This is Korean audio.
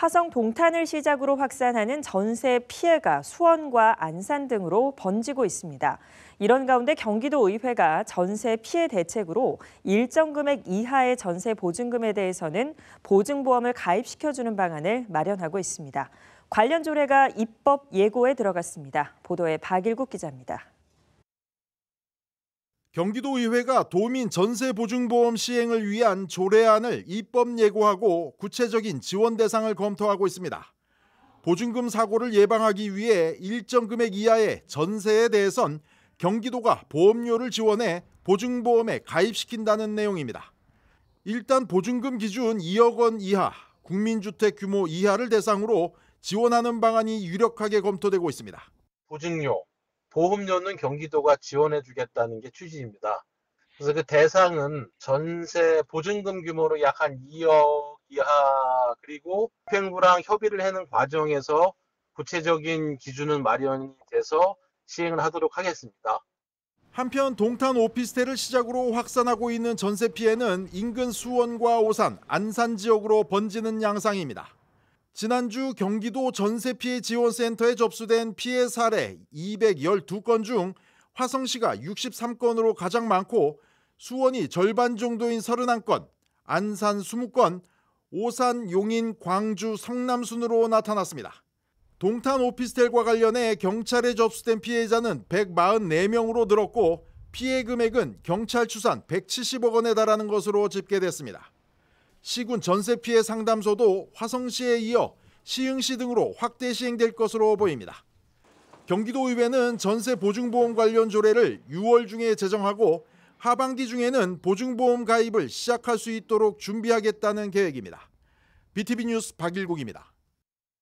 화성 동탄을 시작으로 확산하는 전세 피해가 수원과 안산 등으로 번지고 있습니다. 이런 가운데 경기도의회가 전세 피해 대책으로 일정 금액 이하의 전세 보증금에 대해서는 보증보험을 가입시켜주는 방안을 마련하고 있습니다. 관련 조례가 입법 예고에 들어갔습니다. 보도에 박일국 기자입니다. 경기도의회가 도민 전세보증보험 시행을 위한 조례안을 입법 예고하고 구체적인 지원 대상을 검토하고 있습니다. 보증금 사고를 예방하기 위해 일정 금액 이하의 전세에 대해선 경기도가 보험료를 지원해 보증보험에 가입시킨다는 내용입니다. 일단 보증금 기준 2억 원 이하, 국민주택 규모 이하를 대상으로 지원하는 방안이 유력하게 검토되고 있습니다. 보증료, 보험료는 경기도가 지원해 주겠다는 게 취지입니다. 그래서 그 대상은 전세 보증금 규모로 약한 2억 이하 그리고 집행부랑 협의를 하는 과정에서 구체적인 기준은 마련이 돼서 시행을 하도록 하겠습니다. 한편 동탄 오피스텔을 시작으로 확산하고 있는 전세 피해는 인근 수원과 오산, 안산 지역으로 번지는 양상입니다. 지난주 경기도 전세 피해 지원센터에 접수된 피해 사례 212건 중 화성시가 63건으로 가장 많고 수원이 절반 정도인 31건, 안산 20건, 오산, 용인, 광주, 성남 순으로 나타났습니다. 동탄 오피스텔과 관련해 경찰에 접수된 피해자는 144명으로 늘었고 피해 금액은 경찰 추산 170억 원에 달하는 것으로 집계됐습니다. 시군 전세 피해 상담소도 화성시에 이어 시흥시 등으로 확대 시행될 것으로 보입니다. 경기도의회는 전세 보증보험 관련 조례를 6월 중에 제정하고 하반기 중에는 보증보험 가입을 시작할 수 있도록 준비하겠다는 계획입니다. BTV 뉴스 박일국입니다.